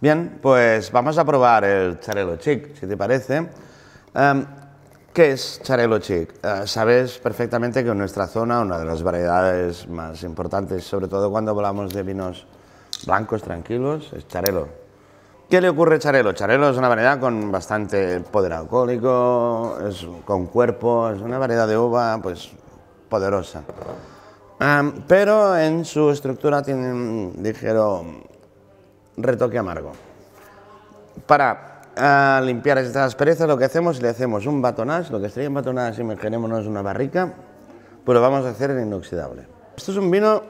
Bien, pues vamos a probar el Charelo Chic, si te parece. Em, ¿Qué es Charelo Chic? Eh, sabes perfectamente que en nuestra zona una de las variedades más importantes, sobre todo cuando hablamos de vinos blancos tranquilos, es Charelo. ¿Qué le ocurre a Charelo? Charelo es una variedad con bastante poder alcohólico, es con cuerpo, es una variedad de uva pues poderosa. Em, pero en su estructura tiene un ligero retoque amargo. Para eh, limpiar estas asperezas lo que hacemos es le hacemos un batonage, lo que sería un batonage imaginémonos una barrica, pero pues lo vamos a hacer en inoxidable. Esto es un vino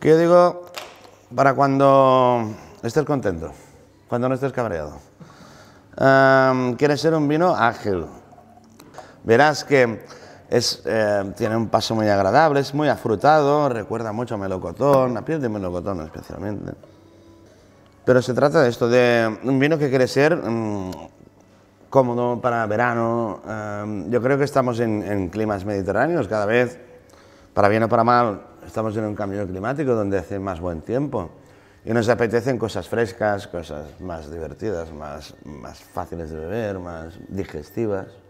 que yo digo para cuando estés contento, cuando no estés cabreado. Em, quiere ser un vino ágil. Verás que es, eh, tiene un paso muy agradable, es muy afrutado, recuerda mucho a melocotón, a piel de melocotón especialmente. Pero se trata de esto, de un vino que quiere ser mm, cómodo para verano. Em, yo creo que estamos en, climas mediterráneos cada vez, para bien o para mal, estamos en un cambio climático donde hace más buen tiempo. Y nos apetecen cosas frescas, cosas más divertidas, más, más fáciles de beber, más digestivas.